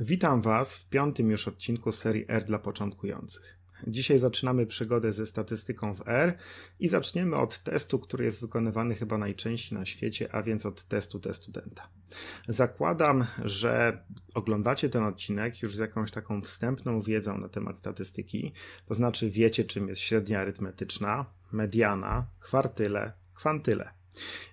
Witam Was w piątym już odcinku serii R dla początkujących. Dzisiaj zaczynamy przygodę ze statystyką w R i zaczniemy od testu, który jest wykonywany chyba najczęściej na świecie, a więc od testu t-Studenta. Zakładam, że oglądacie ten odcinek już z jakąś taką wstępną wiedzą na temat statystyki, to znaczy wiecie, czym jest średnia arytmetyczna, mediana, kwartyle, kwantyle.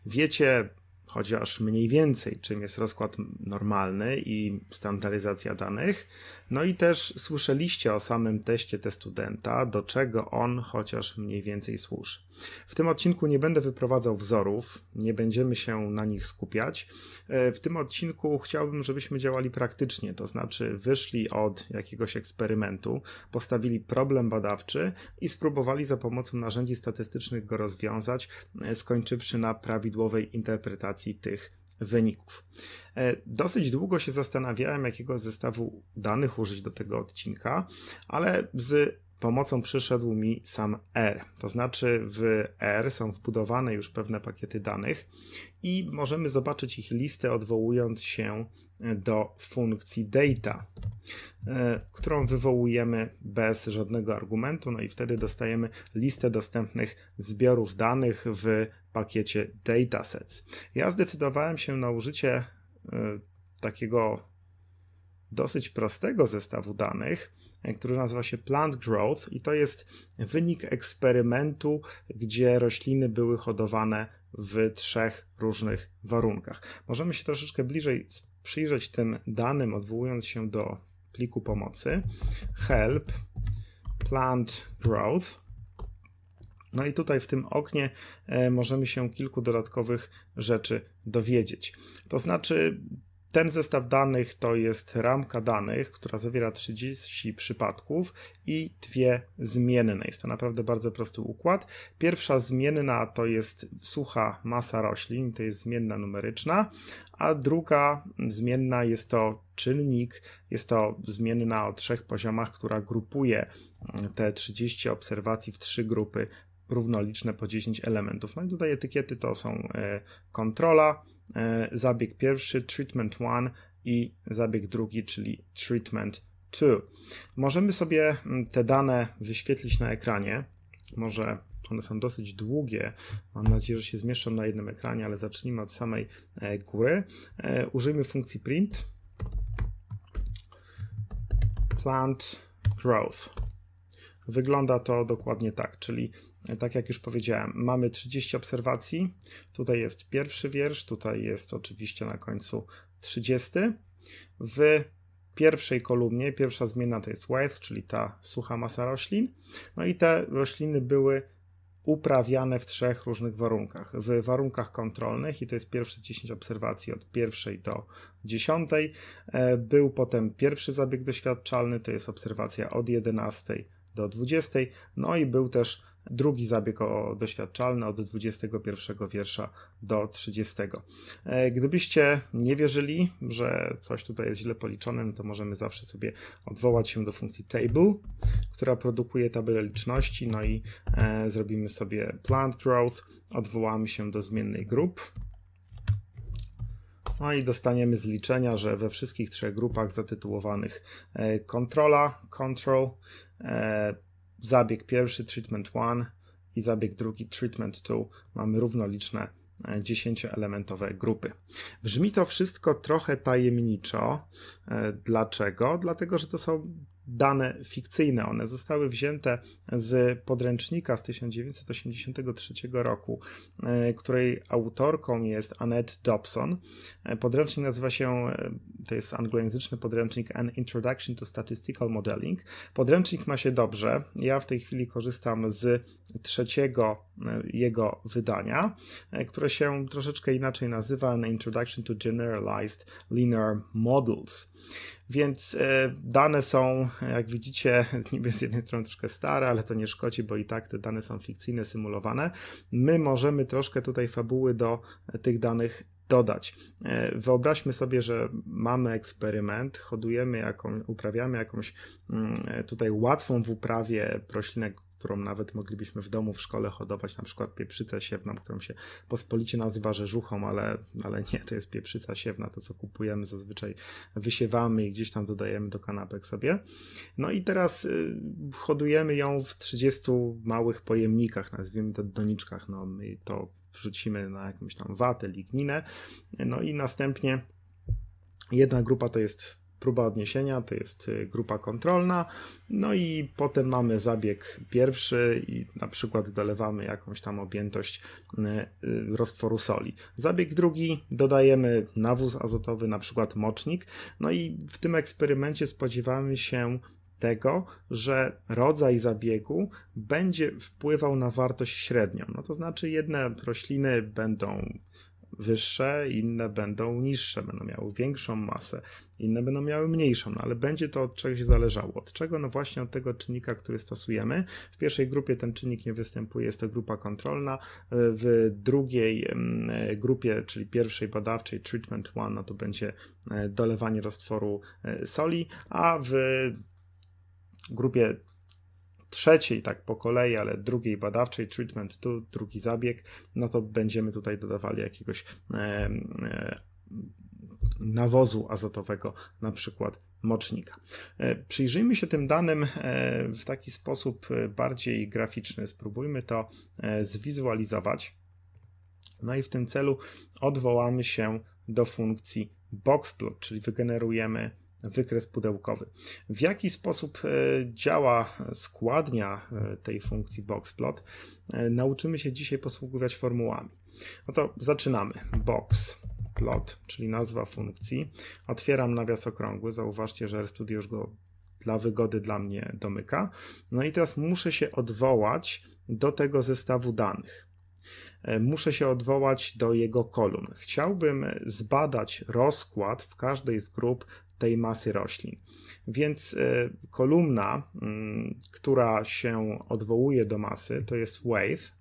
Wiecie, chociaż mniej więcej, czym jest rozkład normalny i standaryzacja danych. No i też słyszeliście o samym teście testudenta, do czego on chociaż mniej więcej służy. W tym odcinku nie będę wyprowadzał wzorów, nie będziemy się na nich skupiać. E, w tym odcinku chciałbym, żebyśmy działali praktycznie, to znaczy wyszli od jakiegoś eksperymentu, postawili problem badawczy i spróbowali za pomocą narzędzi statystycznych go rozwiązać, e, skończywszy na prawidłowej interpretacji tych wyników. E, dosyć długo się zastanawiałem, jakiego zestawu danych użyć do tego odcinka, ale z pomocą przyszedł mi sam R. To znaczy w R są wbudowane już pewne pakiety danych i możemy zobaczyć ich listę odwołując się do funkcji data, e, którą wywołujemy bez żadnego argumentu, no i wtedy dostajemy listę dostępnych zbiorów danych w pakiecie datasets. Ja zdecydowałem się na użycie e, takiego dosyć prostego zestawu danych, który nazywa się Plant Growth i to jest wynik eksperymentu, gdzie rośliny były hodowane w trzech różnych warunkach. Możemy się troszeczkę bliżej przyjrzeć tym danym, odwołując się do pliku pomocy. Help, Plant Growth. No i tutaj w tym oknie e, możemy się kilku dodatkowych rzeczy dowiedzieć. To znaczy, ten zestaw danych to jest ramka danych, która zawiera 30 przypadków i dwie zmienne. Jest to naprawdę bardzo prosty układ. Pierwsza zmienna to jest sucha masa roślin, to jest zmienna numeryczna, a druga zmienna jest to czynnik, jest to zmienna o trzech poziomach, która grupuje mm, te 30 obserwacji w trzy grupy równoliczne po 10 elementów. No i tutaj etykiety to są e, kontrola, E, zabieg pierwszy treatment 1 i zabieg drugi, czyli treatment 2. Możemy sobie mm, te dane wyświetlić na ekranie. Może one są dosyć długie. Mam nadzieję, że się zmieszczą na jednym ekranie, ale zacznijmy od samej e, góry. E, użyjmy funkcji print. Plant growth. Wygląda to dokładnie tak, czyli tak jak już powiedziałem, mamy 30 obserwacji. Tutaj jest pierwszy wiersz, tutaj jest oczywiście na końcu 30. W pierwszej kolumnie, pierwsza zmienna to jest width, czyli ta sucha masa roślin. No i te rośliny były uprawiane w trzech różnych warunkach. W warunkach kontrolnych, i to jest pierwsze 10 obserwacji od pierwszej do dziesiątej, e, był potem pierwszy zabieg doświadczalny, to jest obserwacja od 11 do 20, no i był też drugi zabieg doświadczalny od 21 wiersza do 30. E, gdybyście nie wierzyli, że coś tutaj jest źle policzone, to możemy zawsze sobie odwołać się do funkcji table, która produkuje tabelę liczności, no i e, zrobimy sobie plant growth, odwołamy się do zmiennej grup, no i dostaniemy z liczenia, że we wszystkich trzech grupach zatytułowanych kontrola, e, control, zabieg pierwszy, treatment one i zabieg drugi, treatment two mamy równoliczne e, dziesięcioelementowe grupy. Brzmi to wszystko trochę tajemniczo. E, dlaczego? Dlatego, że to są dane fikcyjne. One zostały wzięte z podręcznika z 1983 roku, e, której autorką jest Annette Dobson. E, podręcznik nazywa się, e, to jest anglojęzyczny podręcznik An Introduction to Statistical Modeling. Podręcznik ma się dobrze. Ja w tej chwili korzystam z trzeciego jego wydania, które się troszeczkę inaczej nazywa An Introduction to Generalized Linear Models. Więc e, dane są, jak widzicie, niby z jednej strony troszkę stare, ale to nie szkodzi, bo i tak te dane są fikcyjne, symulowane. My możemy troszkę tutaj fabuły do tych danych dodać. E, wyobraźmy sobie, że mamy eksperyment, hodujemy, jaką, uprawiamy jakąś mm, e, tutaj łatwą w uprawie roślinę którą nawet moglibyśmy w domu, w szkole hodować, na przykład pieprzycę siewną, którą się pospolicie nazywa rzeżuchą, ale, ale nie, to jest pieprzyca siewna, to co kupujemy zazwyczaj wysiewamy i gdzieś tam dodajemy do kanapek sobie. No i teraz y, hodujemy ją w 30 małych pojemnikach, nazwijmy to doniczkach, no my to wrzucimy na jakąś tam watę, ligninę, no i następnie jedna grupa to jest próba odniesienia to jest y, grupa kontrolna, no i potem mamy zabieg pierwszy i na przykład dolewamy jakąś tam objętość y, y, roztworu soli. Zabieg drugi dodajemy nawóz azotowy, na przykład mocznik, no i w tym eksperymencie spodziewamy się tego, że rodzaj zabiegu będzie wpływał na wartość średnią. No to znaczy, jedne rośliny będą wyższe, inne będą niższe, będą miały większą masę, inne będą miały mniejszą, no ale będzie to od czegoś zależało. Od czego? No właśnie od tego czynnika, który stosujemy. W pierwszej grupie ten czynnik nie występuje, jest to grupa kontrolna. W drugiej grupie, czyli pierwszej badawczej, treatment one, no to będzie e, dolewanie roztworu e, soli, a w grupie trzeciej, tak po kolei, ale drugiej badawczej, treatment tu, drugi zabieg, no to będziemy tutaj dodawali jakiegoś e, e, nawozu azotowego, na przykład mocznika. E, przyjrzyjmy się tym danym e, w taki sposób e, bardziej graficzny. Spróbujmy to zwizualizować. No i w tym celu odwołamy się do funkcji boxplot, czyli wygenerujemy wykres pudełkowy. W jaki sposób e, działa składnia e, tej funkcji boxplot, e, nauczymy się dzisiaj posługiwać formułami. No to zaczynamy. Box plot, czyli nazwa funkcji. Otwieram nawias okrągły. Zauważcie, że RStudio już go dla wygody dla mnie domyka. No i teraz muszę się odwołać do tego zestawu danych. Muszę się odwołać do jego kolumn. Chciałbym zbadać rozkład w każdej z grup tej masy roślin. Więc y, kolumna, mm, która się odwołuje do masy, to jest wave.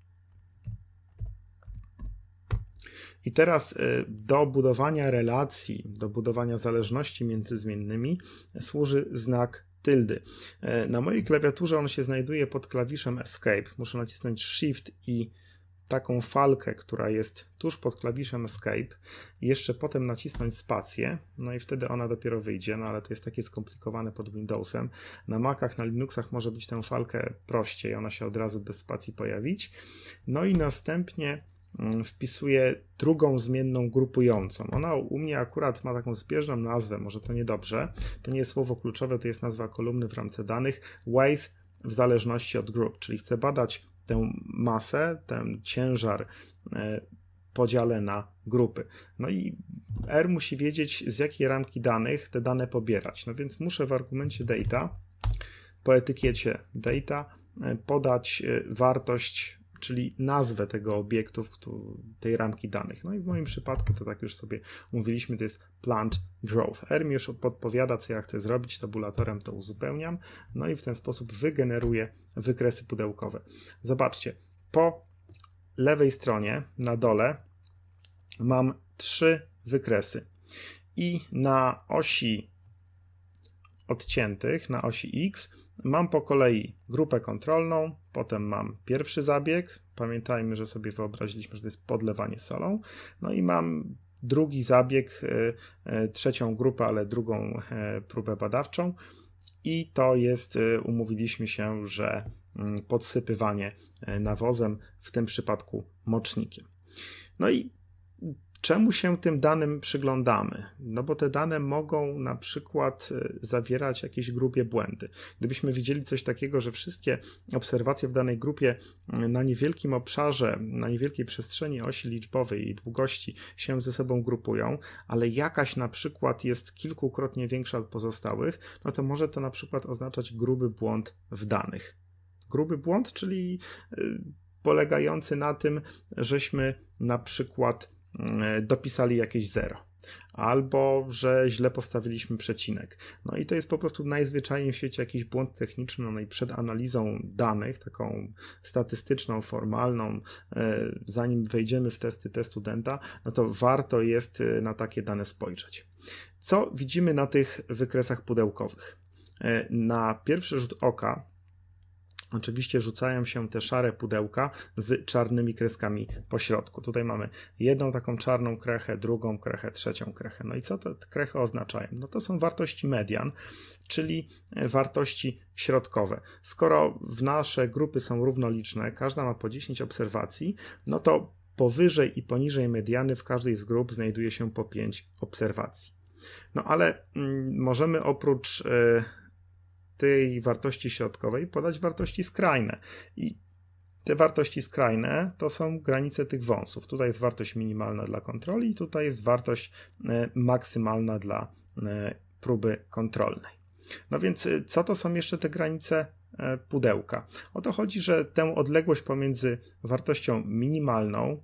I teraz y, do budowania relacji, do budowania zależności między zmiennymi służy znak tyldy. Y, na mojej klawiaturze on się znajduje pod klawiszem Escape. Muszę nacisnąć Shift i taką falkę, która jest tuż pod klawiszem Escape, jeszcze potem nacisnąć spację, no i wtedy ona dopiero wyjdzie, no ale to jest takie skomplikowane pod Windowsem. Na Macach, na Linuxach może być tę falkę prościej, ona się od razu bez spacji pojawić. No i następnie mm, wpisuję drugą zmienną grupującą. Ona u mnie akurat ma taką zbieżną nazwę, może to niedobrze. To nie jest słowo kluczowe, to jest nazwa kolumny w ramce danych. Wave w zależności od grup, czyli chcę badać tę masę, ten ciężar e, podziale na grupy. No i R musi wiedzieć, z jakiej ramki danych te dane pobierać. No więc muszę w argumencie data, po etykiecie data, e, podać e, wartość czyli nazwę tego obiektu, tej ramki danych. No i w moim przypadku, to tak już sobie mówiliśmy, to jest plant growth. Erm już podpowiada, co ja chcę zrobić, tabulatorem to uzupełniam, no i w ten sposób wygeneruję wykresy pudełkowe. Zobaczcie, po lewej stronie na dole mam trzy wykresy i na osi odciętych, na osi X, mam po kolei grupę kontrolną, potem mam pierwszy zabieg, Pamiętajmy, że sobie wyobraziliśmy, że to jest podlewanie solą. No i mam drugi zabieg, y, y, trzecią grupę, ale drugą e, próbę badawczą. I to jest, y, umówiliśmy się, że mm, podsypywanie e, nawozem, w tym przypadku mocznikiem. No i czemu się tym danym przyglądamy? No bo te dane mogą na przykład e, zawierać jakieś grubie błędy. Gdybyśmy widzieli coś takiego, że wszystkie obserwacje w danej grupie e, na niewielkim obszarze, na niewielkiej przestrzeni osi liczbowej i długości się ze sobą grupują, ale jakaś na przykład jest kilkukrotnie większa od pozostałych, no to może to na przykład oznaczać gruby błąd w danych. Gruby błąd, czyli e, polegający na tym, żeśmy na przykład E, dopisali jakieś zero. Albo, że źle postawiliśmy przecinek. No i to jest po prostu najzwyczajniej w świecie jakiś błąd techniczny, no i przed analizą danych, taką statystyczną, formalną, e, zanim wejdziemy w testy te studenta, no to warto jest e, na takie dane spojrzeć. Co widzimy na tych wykresach pudełkowych? Na pierwszy rzut oka Oczywiście rzucają się te szare pudełka z czarnymi kreskami po środku. Tutaj mamy jedną taką czarną krechę, drugą krechę, trzecią krechę. No i co te krechy oznaczają? No to są wartości median, czyli e, wartości środkowe. Skoro w nasze grupy są równoliczne, każda ma po 10 obserwacji, no to powyżej i poniżej mediany w każdej z grup znajduje się po 5 obserwacji. No ale mm, możemy oprócz e, tej wartości środkowej podać wartości skrajne. I te wartości skrajne to są granice tych wąsów. Tutaj jest wartość minimalna dla kontroli, i tutaj jest wartość e, maksymalna dla e, próby kontrolnej. No więc, e, co to są jeszcze te granice pudełka? O to chodzi, że tę odległość pomiędzy wartością minimalną,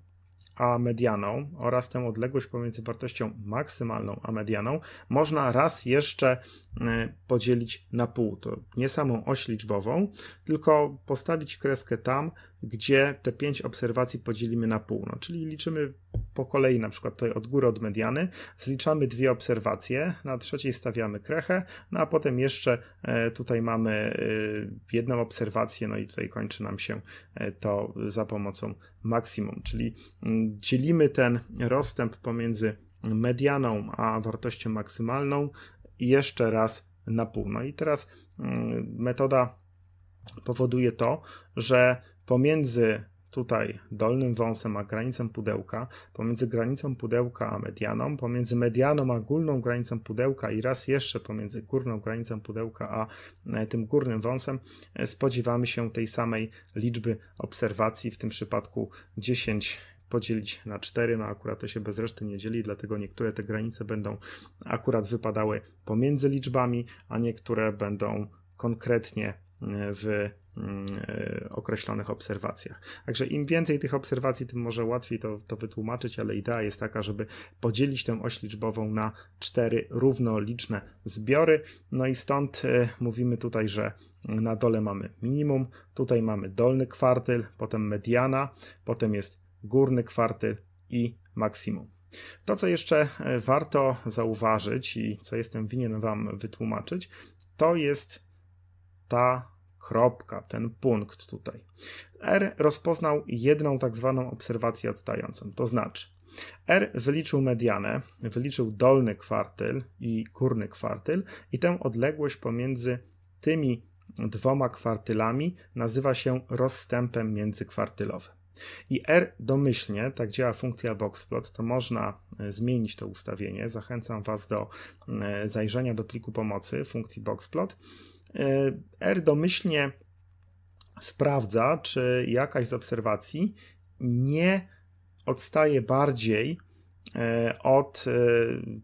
a medianą oraz tę odległość pomiędzy wartością maksymalną a medianą można raz jeszcze y, podzielić na pół. To nie samą oś liczbową, tylko postawić kreskę tam, gdzie te pięć obserwacji podzielimy na pół. No, czyli liczymy po kolei, na przykład tutaj od góry, od mediany, zliczamy dwie obserwacje, na trzeciej stawiamy krechę, no a potem jeszcze e, tutaj mamy e, jedną obserwację, no i tutaj kończy nam się e, to za pomocą maksimum, czyli mm, dzielimy ten rozstęp pomiędzy medianą a wartością maksymalną jeszcze raz na pół. No i teraz mm, metoda powoduje to, że pomiędzy tutaj dolnym wąsem a granicą pudełka, pomiędzy granicą pudełka a medianą, pomiędzy medianą a górną granicą pudełka i raz jeszcze pomiędzy górną granicą pudełka a e, tym górnym wąsem e, spodziewamy się tej samej liczby obserwacji, w tym przypadku 10 podzielić na 4, no akurat to się bez reszty nie dzieli, dlatego niektóre te granice będą akurat wypadały pomiędzy liczbami, a niektóre będą konkretnie w mm, e, określonych obserwacjach. Także im więcej tych obserwacji, tym może łatwiej to, to wytłumaczyć, ale idea jest taka, żeby podzielić tę oś liczbową na cztery równoliczne zbiory. No i stąd e, mówimy tutaj, że na dole mamy minimum, tutaj mamy dolny kwartyl, potem mediana, potem jest górny kwartyl i maksimum. To, co jeszcze e, warto zauważyć i co jestem winien Wam wytłumaczyć, to jest ta kropka, ten punkt tutaj. R rozpoznał jedną tak zwaną obserwację odstającą, to znaczy R wyliczył medianę, wyliczył dolny kwartyl i górny kwartyl i tę odległość pomiędzy tymi dwoma kwartylami nazywa się rozstępem międzykwartylowym. I R domyślnie, tak działa funkcja boxplot, to można e, zmienić to ustawienie. Zachęcam Was do e, zajrzenia do pliku pomocy funkcji boxplot E, R domyślnie sprawdza, czy jakaś z obserwacji nie odstaje bardziej e, od e,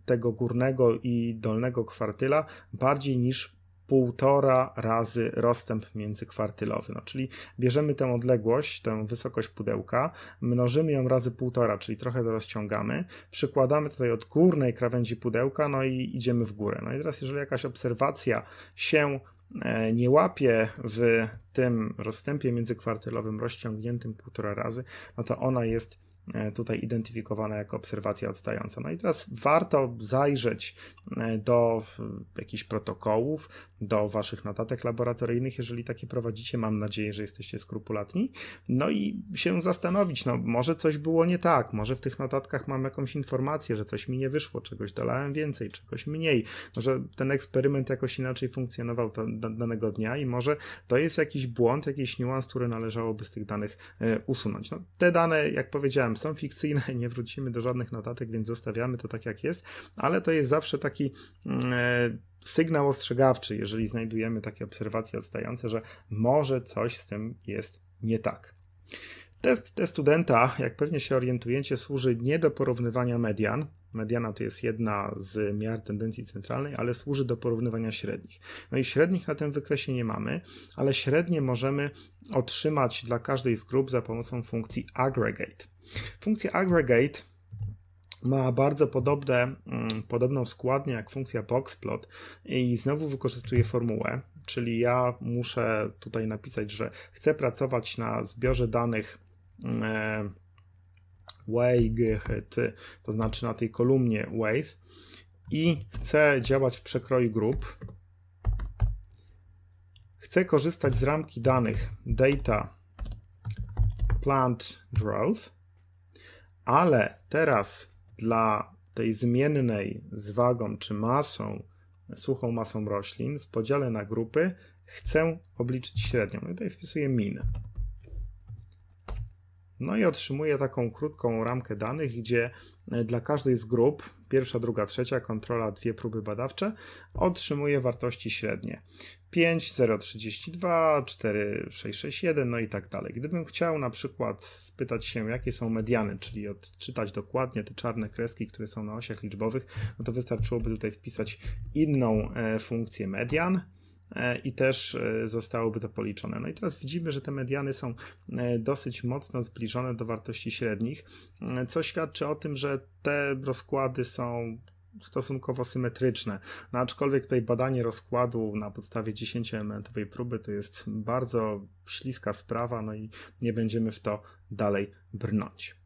tego górnego i dolnego kwartyla bardziej niż półtora razy rozstęp międzykwartylowy. No, czyli bierzemy tę odległość, tę wysokość pudełka, mnożymy ją razy półtora, czyli trochę to rozciągamy, przykładamy tutaj od górnej krawędzi pudełka, no i idziemy w górę. No i teraz, jeżeli jakaś obserwacja się E, nie łapie w tym rozstępie międzykwartylowym rozciągniętym półtora razy, no to ona jest E, tutaj identyfikowana jako obserwacja odstająca. No i teraz warto zajrzeć e, do e, jakichś protokołów, do waszych notatek laboratoryjnych, jeżeli takie prowadzicie. Mam nadzieję, że jesteście skrupulatni. No i się zastanowić, no może coś było nie tak, może w tych notatkach mam jakąś informację, że coś mi nie wyszło, czegoś dolałem więcej, czegoś mniej. Może ten eksperyment jakoś inaczej funkcjonował to, danego dnia i może to jest jakiś błąd, jakiś niuans, który należałoby z tych danych y, usunąć. No, te dane, jak powiedziałem, są fikcyjne i nie wrócimy do żadnych notatek, więc zostawiamy to tak jak jest, ale to jest zawsze taki mm, e, sygnał ostrzegawczy, jeżeli znajdujemy takie obserwacje odstające, że może coś z tym jest nie tak. Test, te studenta, jak pewnie się orientujecie, służy nie do porównywania median. Mediana to jest jedna z miar tendencji centralnej, ale służy do porównywania średnich. No i średnich na tym wykresie nie mamy, ale średnie możemy otrzymać dla każdej z grup za pomocą funkcji aggregate. Funkcja aggregate ma bardzo podobne, mm, podobną składnię jak funkcja boxplot i znowu wykorzystuje formułę, czyli ja muszę tutaj napisać, że chcę pracować na zbiorze danych Weigehet, y to znaczy na tej kolumnie Weight i chcę działać w przekroju grup. Chcę korzystać z ramki danych Data Plant Growth, ale teraz dla tej zmiennej z wagą czy masą, suchą masą roślin w podziale na grupy chcę obliczyć średnią. No i tutaj wpisuję min. No i otrzymuje taką krótką ramkę danych, gdzie e, dla każdej z grup, pierwsza, druga, trzecia, kontrola, dwie próby badawcze, otrzymuje wartości średnie. 5, 0,32, 4, 6, 6, 1, no i tak dalej. Gdybym chciał na przykład spytać się, jakie są mediany, czyli odczytać dokładnie te czarne kreski, które są na osiach liczbowych, no to wystarczyłoby tutaj wpisać inną e, funkcję median, E, i też e, zostałoby to policzone. No i teraz widzimy, że te mediany są e, dosyć mocno zbliżone do wartości średnich, co świadczy o tym, że te rozkłady są stosunkowo symetryczne. No aczkolwiek tutaj badanie rozkładu na podstawie 10-elementowej próby to jest bardzo śliska sprawa, no i nie będziemy w to dalej brnąć.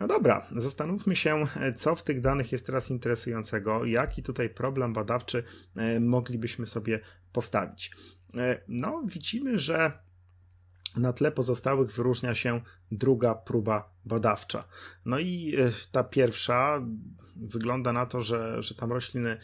No dobra, zastanówmy się, co w tych danych jest teraz interesującego, jaki tutaj problem badawczy moglibyśmy sobie postawić. E, no, widzimy, że na tle pozostałych wyróżnia się druga próba badawcza. No i e, ta pierwsza wygląda na to, że, że tam rośliny e,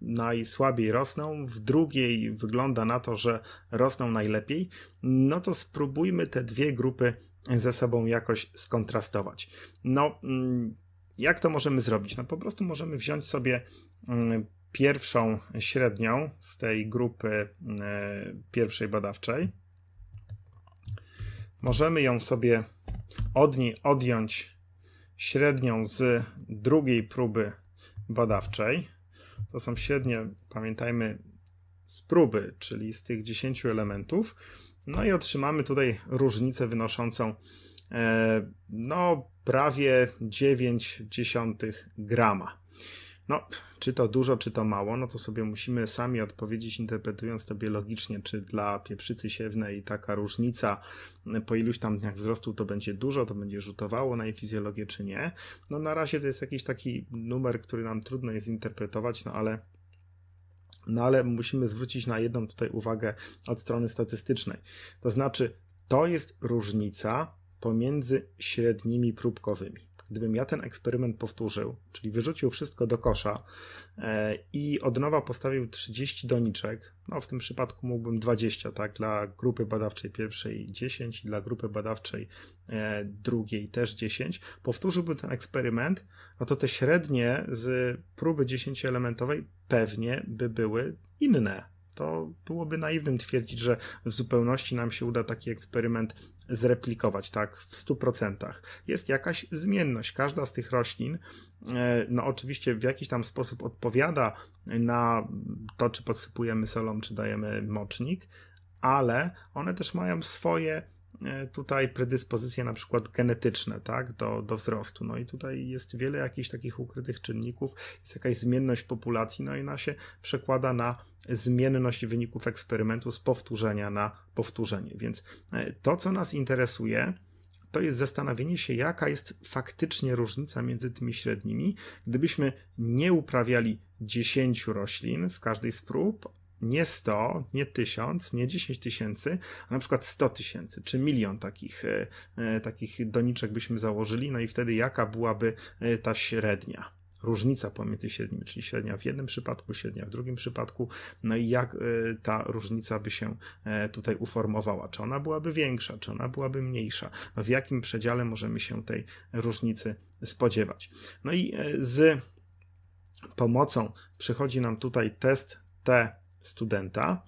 najsłabiej rosną, w drugiej wygląda na to, że rosną najlepiej. No to spróbujmy te dwie grupy ze sobą jakoś skontrastować. No, mm, jak to możemy zrobić? No po prostu możemy wziąć sobie mm, pierwszą średnią z tej grupy e, pierwszej badawczej. Możemy ją sobie od niej odjąć średnią z drugiej próby badawczej. To są średnie, pamiętajmy, z próby, czyli z tych 10 elementów. No i otrzymamy tutaj różnicę wynoszącą e, no prawie 9 grama. No, czy to dużo, czy to mało, no to sobie musimy sami odpowiedzieć, interpretując to biologicznie, czy dla pieprzycy siewnej taka różnica mm, po iluś tam dniach wzrostu to będzie dużo, to będzie rzutowało na jej fizjologię, czy nie. No, na razie to jest jakiś taki numer, który nam trudno jest interpretować, no ale no ale musimy zwrócić na jedną tutaj uwagę od strony statystycznej. To znaczy, to jest różnica pomiędzy średnimi próbkowymi gdybym ja ten eksperyment powtórzył, czyli wyrzucił wszystko do kosza e, i od nowa postawił 30 doniczek, no w tym przypadku mógłbym 20, tak, dla grupy badawczej pierwszej 10 i dla grupy badawczej e, drugiej też 10, powtórzyłbym ten eksperyment, no to te średnie z próby 10-elementowej pewnie by były inne to byłoby naiwnym twierdzić, że w zupełności nam się uda taki eksperyment zreplikować, tak, w 100%. Jest jakaś zmienność. Każda z tych roślin, e, no oczywiście w jakiś tam sposób odpowiada na to, czy podsypujemy solą, czy dajemy mocznik, ale one też mają swoje E, tutaj predyspozycje na przykład genetyczne tak, do, do wzrostu. No i tutaj jest wiele jakichś takich ukrytych czynników, jest jakaś zmienność populacji, no i ona się przekłada na zmienność wyników eksperymentu z powtórzenia na powtórzenie. Więc e, to, co nas interesuje, to jest zastanowienie się, jaka jest faktycznie różnica między tymi średnimi, gdybyśmy nie uprawiali 10 roślin w każdej z prób, nie 100, nie 1000, nie 10 tysięcy, a na przykład 100 tysięcy, czy milion takich, e, e, takich doniczek byśmy założyli, no i wtedy jaka byłaby e, ta średnia? różnica pomiędzy średnimi, czyli średnia w jednym przypadku, średnia w drugim przypadku, no i jak ta różnica by się tutaj uformowała? Czy ona byłaby większa, czy ona byłaby mniejsza? No w jakim przedziale możemy się tej różnicy spodziewać? No i z pomocą przychodzi nam tutaj test T studenta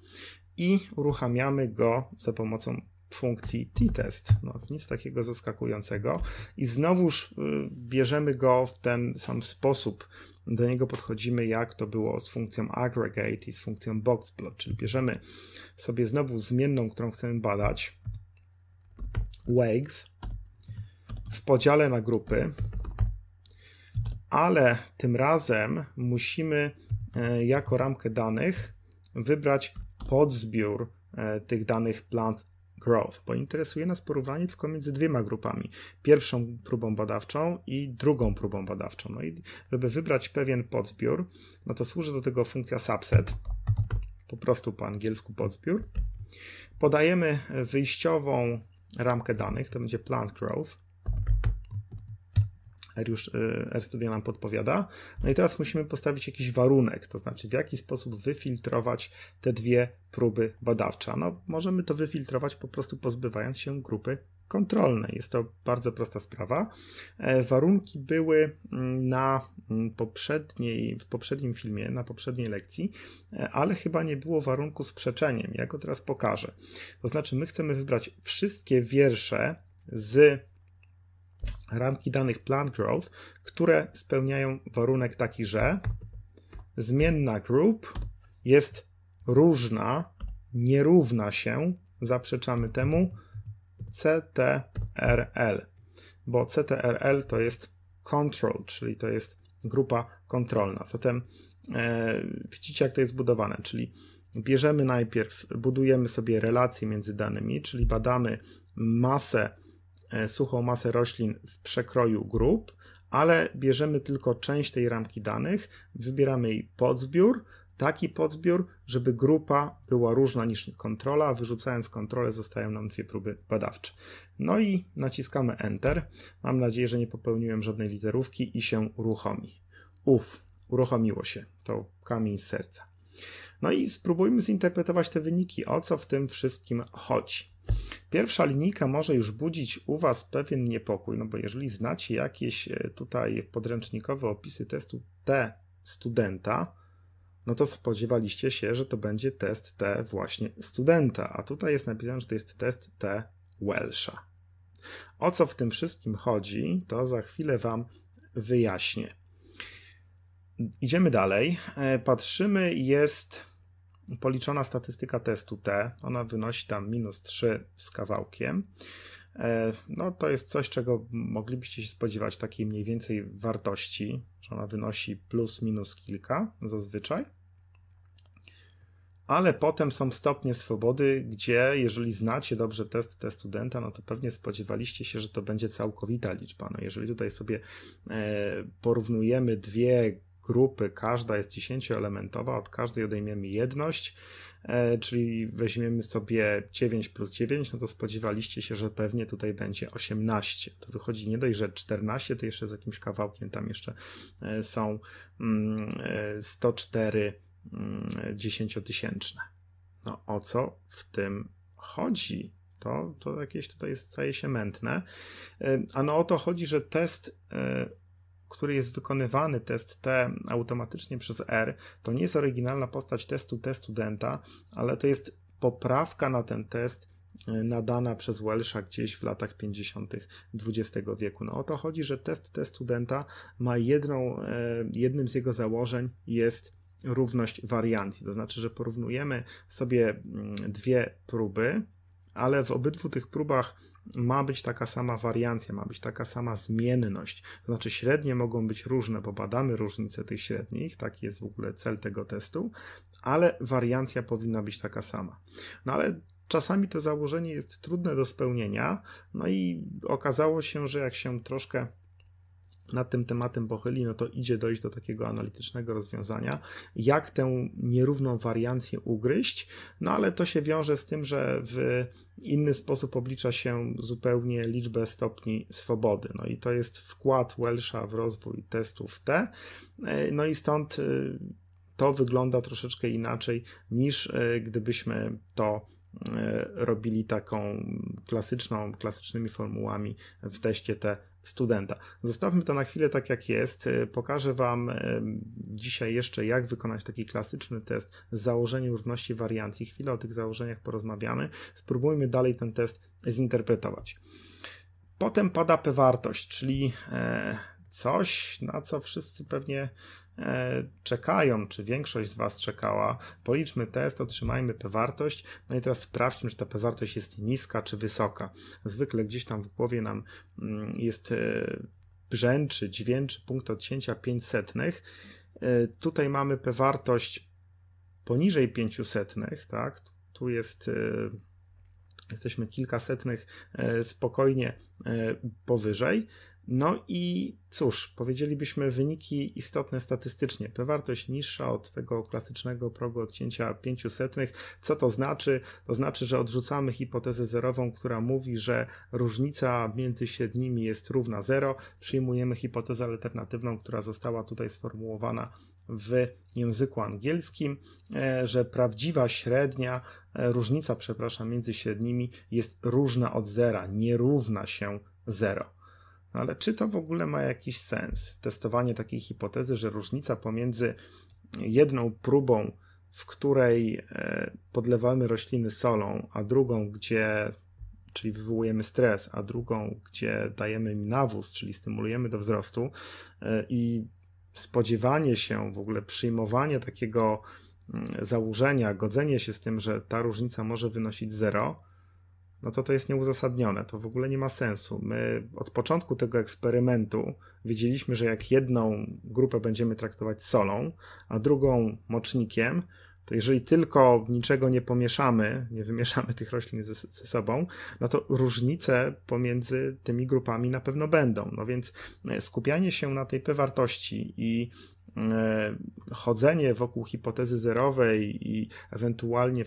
i uruchamiamy go za pomocą funkcji t-test. No, nic takiego zaskakującego. I znowuż y, bierzemy go w ten sam sposób. Do niego podchodzimy, jak to było z funkcją aggregate i z funkcją boxplot, czyli bierzemy sobie znowu zmienną, którą chcemy badać, length, w podziale na grupy, ale tym razem musimy e, jako ramkę danych wybrać podzbiór e, tych danych plant growth, bo interesuje nas porównanie tylko między dwiema grupami. Pierwszą próbą badawczą i drugą próbą badawczą. No i żeby wybrać pewien podzbiór, no to służy do tego funkcja subset, po prostu po angielsku podzbiór. Podajemy wyjściową ramkę danych, to będzie plant growth Y, R już Studio nam podpowiada. No i teraz musimy postawić jakiś warunek, to znaczy w jaki sposób wyfiltrować te dwie próby badawcze. No, możemy to wyfiltrować po prostu pozbywając się grupy kontrolnej. Jest to bardzo prosta sprawa. E, warunki były mm, na mm, poprzedniej, w poprzednim filmie, na poprzedniej lekcji, e, ale chyba nie było warunku z przeczeniem. Ja go teraz pokażę. To znaczy, my chcemy wybrać wszystkie wiersze z ramki danych plant growth, które spełniają warunek taki, że zmienna group jest różna, nie równa się, zaprzeczamy temu, CTRL, bo CTRL to jest control, czyli to jest grupa kontrolna. Zatem e, widzicie, jak to jest zbudowane, czyli bierzemy najpierw, budujemy sobie relacje między danymi, czyli badamy masę E, suchą masę roślin w przekroju grup, ale bierzemy tylko część tej ramki danych, wybieramy jej podzbiór, taki podzbiór, żeby grupa była różna niż kontrola. Wyrzucając kontrolę, zostają nam dwie próby badawcze. No i naciskamy Enter. Mam nadzieję, że nie popełniłem żadnej literówki i się uruchomi. Uf, uruchomiło się. To kamień z serca. No i spróbujmy zinterpretować te wyniki, o co w tym wszystkim chodzi. Pierwsza linijka może już budzić u Was pewien niepokój, no bo jeżeli znacie jakieś e, tutaj podręcznikowe opisy testu T studenta, no to spodziewaliście się, że to będzie test T właśnie studenta, a tutaj jest napisane, że to jest test T Welsha. O co w tym wszystkim chodzi, to za chwilę Wam wyjaśnię. Idziemy dalej. E, patrzymy, jest policzona statystyka testu T, ona wynosi tam minus 3 z kawałkiem. E, no to jest coś, czego moglibyście się spodziewać, takiej mniej więcej wartości, że ona wynosi plus minus kilka zazwyczaj. Ale potem są stopnie swobody, gdzie jeżeli znacie dobrze test te studenta, no to pewnie spodziewaliście się, że to będzie całkowita liczba. No jeżeli tutaj sobie e, porównujemy dwie grupy, każda jest dziesięcioelementowa, od każdej odejmiemy jedność, e, czyli weźmiemy sobie 9 plus 9, no to spodziewaliście się, że pewnie tutaj będzie 18. To wychodzi nie dość, że 14, to jeszcze z jakimś kawałkiem tam jeszcze e, są 104 mm, e, mm, dziesięciotysięczne. No o co w tym chodzi? To, to jakieś tutaj jest, staje się mętne. A no o to chodzi, że test który jest wykonywany test T automatycznie przez R, to nie jest oryginalna postać testu T studenta, ale to jest poprawka na ten test e, nadana przez Welsha gdzieś w latach 50. XX wieku. No o to chodzi, że test T studenta ma jedną, e, jednym z jego założeń jest równość wariancji, to znaczy, że porównujemy sobie mm, dwie próby, ale w obydwu tych próbach ma być taka sama wariancja, ma być taka sama zmienność. znaczy średnie mogą być różne, bo badamy różnice tych średnich, taki jest w ogóle cel tego testu, ale wariancja powinna być taka sama. No ale czasami to założenie jest trudne do spełnienia, no i okazało się, że jak się troszkę nad tym tematem pochyli, no to idzie dojść do takiego analitycznego rozwiązania, jak tę nierówną wariancję ugryźć, no ale to się wiąże z tym, że w inny sposób oblicza się zupełnie liczbę stopni swobody. No i to jest wkład Welsha w rozwój testów T. No i stąd y, to wygląda troszeczkę inaczej niż y, gdybyśmy to y, robili taką klasyczną, klasycznymi formułami w teście T studenta. Zostawmy to na chwilę tak, jak jest. Y, pokażę Wam y, dzisiaj jeszcze, jak wykonać taki klasyczny test z założeniem równości wariancji. Chwilę o tych założeniach porozmawiamy. Spróbujmy dalej ten test zinterpretować. Potem pada p-wartość, czyli e, coś, na co wszyscy pewnie E, czekają, czy większość z Was czekała. Policzmy test, otrzymajmy p-wartość, no i teraz sprawdźmy, czy ta p-wartość jest niska, czy wysoka. Zwykle gdzieś tam w głowie nam mm, jest e, brzęczy, dźwięczy punkt odcięcia 500. E, tutaj mamy p-wartość poniżej 500, tak? Tu jest jesteśmy kilkasetnych spokojnie powyżej. No i cóż, powiedzielibyśmy wyniki istotne statystycznie. P-wartość niższa od tego klasycznego progu odcięcia 500. Co to znaczy? To znaczy, że odrzucamy hipotezę zerową, która mówi, że różnica między średnimi jest równa 0. Przyjmujemy hipotezę alternatywną, która została tutaj sformułowana w języku angielskim, e, że prawdziwa średnia, e, różnica, przepraszam, między średnimi jest różna od zera, nie równa się 0 ale czy to w ogóle ma jakiś sens? Testowanie takiej hipotezy, że różnica pomiędzy jedną próbą, w której e, podlewamy rośliny solą, a drugą, gdzie czyli wywołujemy stres, a drugą, gdzie dajemy im nawóz, czyli stymulujemy do wzrostu e, i spodziewanie się, w ogóle przyjmowanie takiego mm, założenia, godzenie się z tym, że ta różnica może wynosić zero, no to to jest nieuzasadnione, to w ogóle nie ma sensu. My od początku tego eksperymentu wiedzieliśmy, że jak jedną grupę będziemy traktować solą, a drugą mocznikiem, to jeżeli tylko niczego nie pomieszamy, nie wymieszamy tych roślin ze, ze, sobą, no to różnice pomiędzy tymi grupami na pewno będą. No więc e, skupianie się na tej P wartości i e, chodzenie wokół hipotezy zerowej i ewentualnie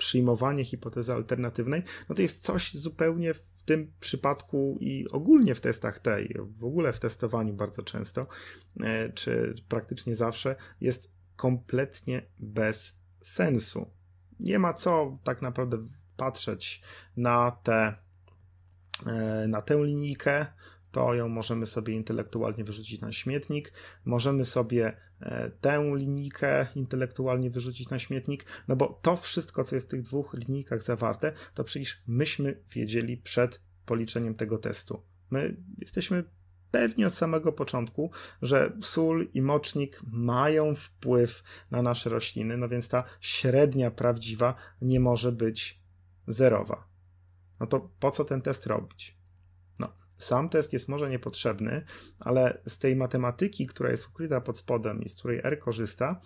przyjmowanie hipotezy alternatywnej, no to jest coś zupełnie w tym przypadku i ogólnie w testach tej, w ogóle w testowaniu bardzo często, e, czy praktycznie zawsze, jest kompletnie bez sensu. Nie ma co tak naprawdę patrzeć na te e, na tę linijkę, to ją możemy sobie intelektualnie wyrzucić na śmietnik, możemy sobie e, tę linijkę intelektualnie wyrzucić na śmietnik, no bo to wszystko, co jest w tych dwóch linijkach zawarte, to przecież myśmy wiedzieli przed policzeniem tego testu. My jesteśmy pewni od samego początku, że sól i mocznik mają wpływ na nasze rośliny, no więc ta średnia prawdziwa nie może być zerowa. No to po co ten test robić? Sam test jest może niepotrzebny, ale z tej matematyki, która jest ukryta pod spodem i z której R korzysta,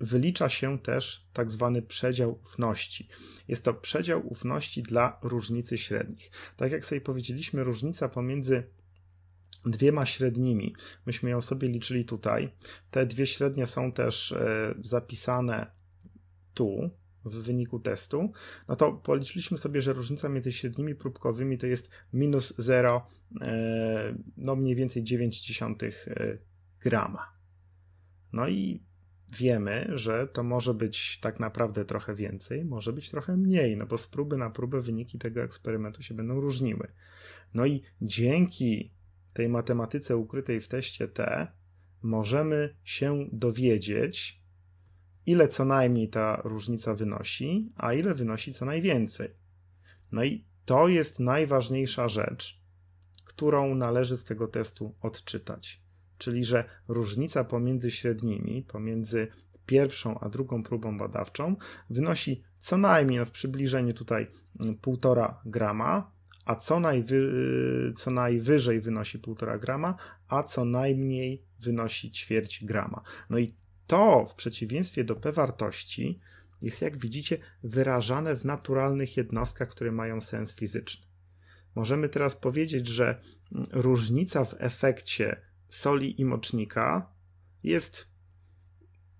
wylicza się też tak zwany przedział ufności. Jest to przedział ufności dla różnicy średnich. Tak jak sobie powiedzieliśmy, różnica pomiędzy dwiema średnimi. Myśmy ją sobie liczyli tutaj. Te dwie średnie są też e, zapisane tu, w wyniku testu, no to policzyliśmy sobie, że różnica między średnimi próbkowymi to jest minus 0, e, no mniej więcej 0,9 e, grama. No i wiemy, że to może być tak naprawdę trochę więcej, może być trochę mniej, no bo z próby na próbę wyniki tego eksperymentu się będą różniły. No i dzięki tej matematyce ukrytej w teście T możemy się dowiedzieć, ile co najmniej ta różnica wynosi, a ile wynosi co najwięcej. No i to jest najważniejsza rzecz, którą należy z tego testu odczytać. Czyli, że różnica pomiędzy średnimi, pomiędzy pierwszą a drugą próbą badawczą wynosi co najmniej no w przybliżeniu tutaj 1,5 mm, grama, a co, najwy, co najwyżej wynosi 1,5 grama, a co najmniej wynosi ćwierć grama. No i to, w przeciwieństwie do P wartości, jest jak widzicie wyrażane w naturalnych jednostkach, które mają sens fizyczny. Możemy teraz powiedzieć, że mm, różnica w efekcie soli i mocznika jest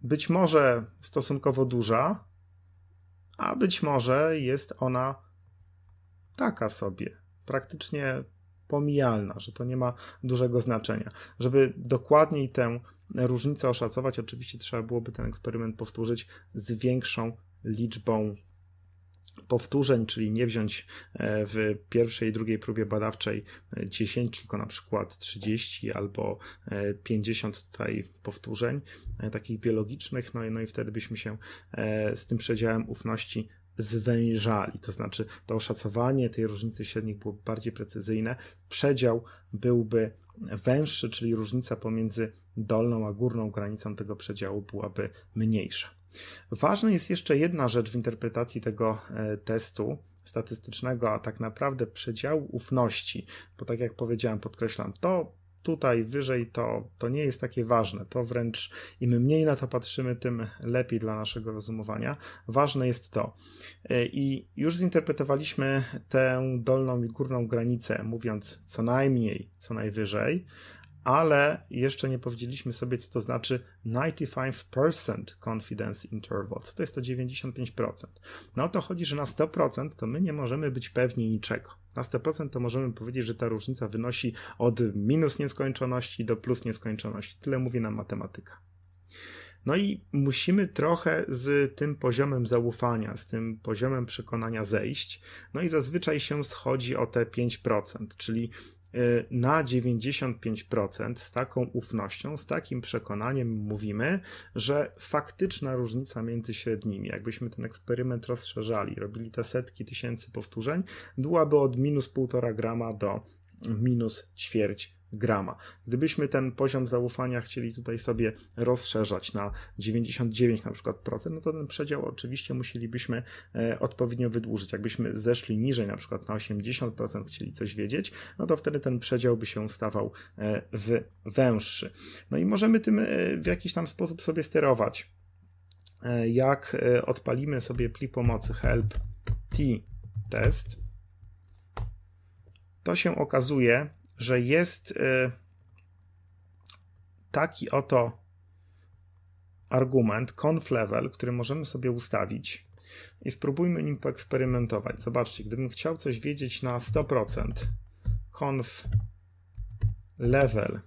być może stosunkowo duża, a być może jest ona taka sobie, praktycznie pomijalna, że to nie ma dużego znaczenia. Żeby dokładniej tę Różnicę oszacować oczywiście trzeba byłoby ten eksperyment powtórzyć z większą liczbą powtórzeń, czyli nie wziąć e, w pierwszej i drugiej próbie badawczej 10, e, tylko na przykład 30 albo 50 e, tutaj powtórzeń takich biologicznych, no i, no i wtedy byśmy się z tym przedziałem ufności zwężali. To znaczy, to oszacowanie tej różnicy średnich byłoby bardziej precyzyjne. Przedział byłby węższy, czyli różnica pomiędzy dolną a górną granicą tego przedziału byłaby mniejsza. Ważna jest jeszcze jedna rzecz w interpretacji tego e, testu statystycznego, a tak naprawdę przedział ufności, bo tak jak powiedziałem, podkreślam, to tutaj wyżej to, to nie jest takie ważne. To wręcz im mniej na to patrzymy, tym lepiej dla naszego rozumowania. Ważne jest to. E, I już zinterpretowaliśmy tę dolną i górną granicę, mówiąc co najmniej, co najwyżej, ale jeszcze nie powiedzieliśmy sobie, co to znaczy 95% confidence interval. Co to jest to 95%? No o to chodzi, że na 100% to my nie możemy być pewni niczego. Na 100% to możemy powiedzieć, że ta różnica wynosi od minus nieskończoności do plus nieskończoności. Tyle mówi nam matematyka. No i musimy trochę z tym poziomem zaufania, z tym poziomem przekonania zejść. No i zazwyczaj się schodzi o te 5%, czyli Y, na 95% z taką ufnością, z takim przekonaniem mówimy, że faktyczna różnica między średnimi, jakbyśmy ten eksperyment rozszerzali, robili te setki tysięcy powtórzeń, byłaby od minus 1,5 grama do minus ćwierć grama. Gdybyśmy ten poziom zaufania chcieli tutaj sobie rozszerzać na 99 na przykład procent, no to ten przedział oczywiście musielibyśmy e, odpowiednio wydłużyć. Jakbyśmy zeszli niżej na przykład na 80% chcieli coś wiedzieć, no to wtedy ten przedział by się stawał e, w węższy. No i możemy tym e, w jakiś tam sposób sobie sterować. Jak odpalimy sobie pli pomocy help t test, to się okazuje, że jest y, taki oto argument, conf level, który możemy sobie ustawić i spróbujmy nim poeksperymentować. Zobaczcie, gdybym chciał coś wiedzieć na 100%, conf level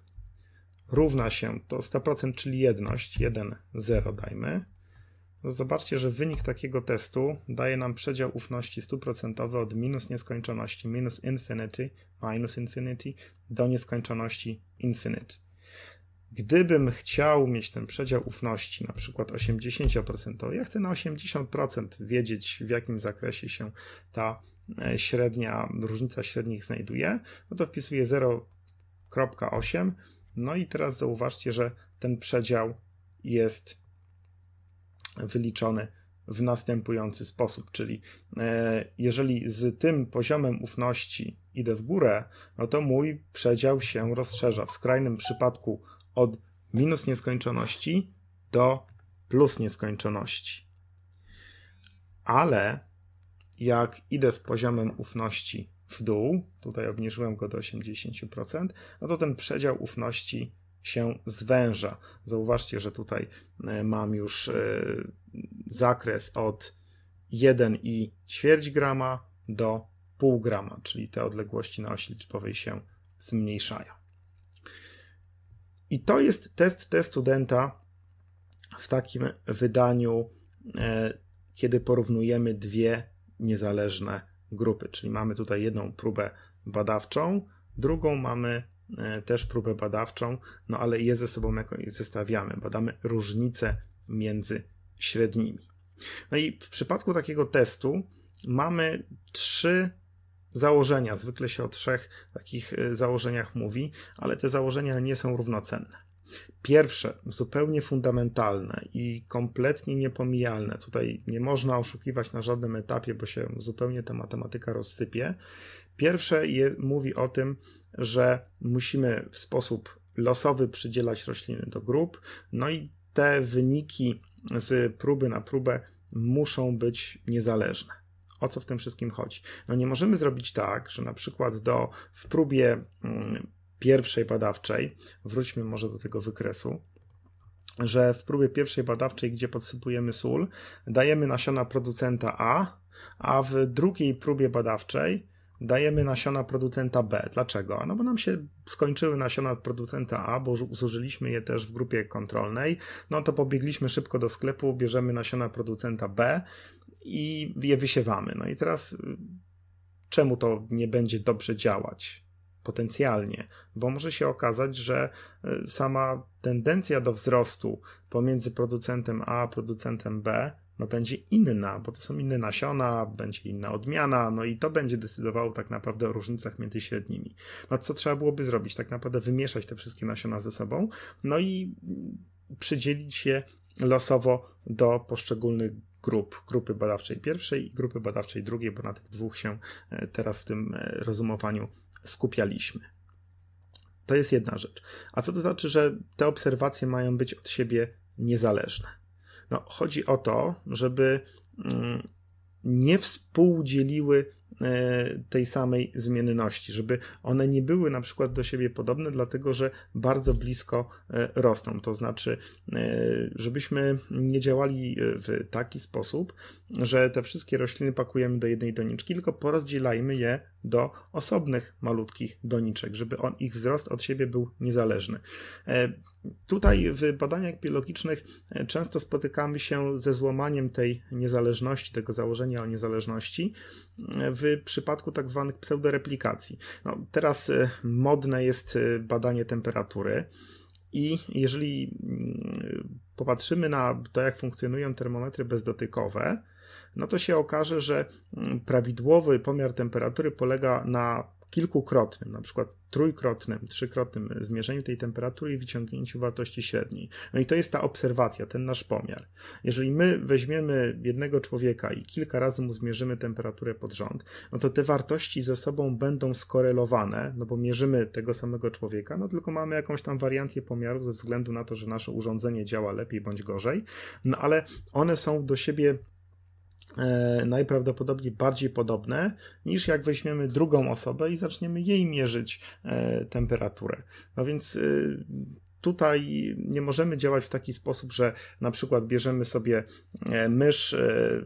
równa się to 100%, czyli jedność, 1, 0 dajmy, Zobaczcie, że wynik takiego testu daje nam przedział ufności 100% od minus nieskończoności, minus infinity, minus infinity do nieskończoności infinity. Gdybym chciał mieć ten przedział ufności, na przykład 80%, ja chcę na 80% wiedzieć, w jakim zakresie się ta e, średnia, różnica średnich znajduje, no to wpisuję 0,8. No i teraz zauważcie, że ten przedział jest wyliczony w następujący sposób, czyli e, jeżeli z tym poziomem ufności idę w górę, no to mój przedział się rozszerza. W skrajnym przypadku od minus nieskończoności do plus nieskończoności. Ale jak idę z poziomem ufności w dół, tutaj obniżyłem go do 80%, no to ten przedział ufności się zwęża. Zauważcie, że tutaj e, mam już e, zakres od 1 i ćwierć grama do pół grama, czyli te odległości na osi liczbowej się zmniejszają. I to jest test T studenta w takim wydaniu, e, kiedy porównujemy dwie niezależne grupy, czyli mamy tutaj jedną próbę badawczą, drugą mamy E, też próbę badawczą, no ale je ze sobą jakoś zestawiamy, badamy różnice między średnimi. No i w przypadku takiego testu mamy trzy założenia. Zwykle się o trzech takich e, założeniach mówi, ale te założenia nie są równocenne. Pierwsze, zupełnie fundamentalne i kompletnie niepomijalne, tutaj nie można oszukiwać na żadnym etapie, bo się zupełnie ta matematyka rozsypie. Pierwsze je, mówi o tym, że musimy w sposób losowy przydzielać rośliny do grup, no i te wyniki z próby na próbę muszą być niezależne. O co w tym wszystkim chodzi? No nie możemy zrobić tak, że na przykład do, w próbie mm, pierwszej badawczej, wróćmy może do tego wykresu, że w próbie pierwszej badawczej, gdzie podsypujemy sól, dajemy nasiona producenta A, a w drugiej próbie badawczej dajemy nasiona producenta B. Dlaczego? No bo nam się skończyły nasiona producenta A, bo zużyliśmy je też w grupie kontrolnej. No to pobiegliśmy szybko do sklepu, bierzemy nasiona producenta B i je wysiewamy. No i teraz y, czemu to nie będzie dobrze działać? potencjalnie, bo może się okazać, że y, sama tendencja do wzrostu pomiędzy producentem A a producentem B no będzie inna, bo to są inne nasiona, będzie inna odmiana, no i to będzie decydowało tak naprawdę o różnicach między średnimi. No co trzeba byłoby zrobić? Tak naprawdę wymieszać te wszystkie nasiona ze sobą, no i przydzielić je losowo do poszczególnych grup, grupy badawczej pierwszej i grupy badawczej drugiej, bo na tych dwóch się e, teraz w tym e, rozumowaniu skupialiśmy. To jest jedna rzecz. A co to znaczy, że te obserwacje mają być od siebie niezależne? No, chodzi o to, żeby mm, nie współdzieliły e, tej samej zmienności, żeby one nie były na przykład do siebie podobne, dlatego że bardzo blisko e, rosną. To znaczy, e, żebyśmy nie działali w taki sposób, że te wszystkie rośliny pakujemy do jednej doniczki, tylko porozdzielajmy je do osobnych malutkich doniczek, żeby on, ich wzrost od siebie był niezależny. Tutaj w badaniach biologicznych e, często spotykamy się ze złamaniem tej niezależności, tego założenia o niezależności e, w przypadku tak zwanych pseudoreplikacji. No, teraz e, modne jest badanie temperatury. I jeżeli mm, popatrzymy na to, jak funkcjonują termometry bezdotykowe, no to się okaże, że mm, prawidłowy pomiar temperatury polega na kilkukrotnym, na przykład trójkrotnym, trzykrotnym zmierzeniu tej temperatury i wyciągnięciu wartości średniej. No i to jest ta obserwacja, ten nasz pomiar. Jeżeli my weźmiemy jednego człowieka i kilka razy mu zmierzymy temperaturę pod rząd, no to te wartości ze sobą będą skorelowane, no bo mierzymy tego samego człowieka, no tylko mamy jakąś tam wariancję pomiaru ze względu na to, że nasze urządzenie działa lepiej bądź gorzej, no ale one są do siebie E, najprawdopodobniej bardziej podobne niż jak weźmiemy drugą osobę i zaczniemy jej mierzyć e, temperaturę. No więc e, tutaj nie możemy działać w taki sposób, że na przykład bierzemy sobie e, mysz, e,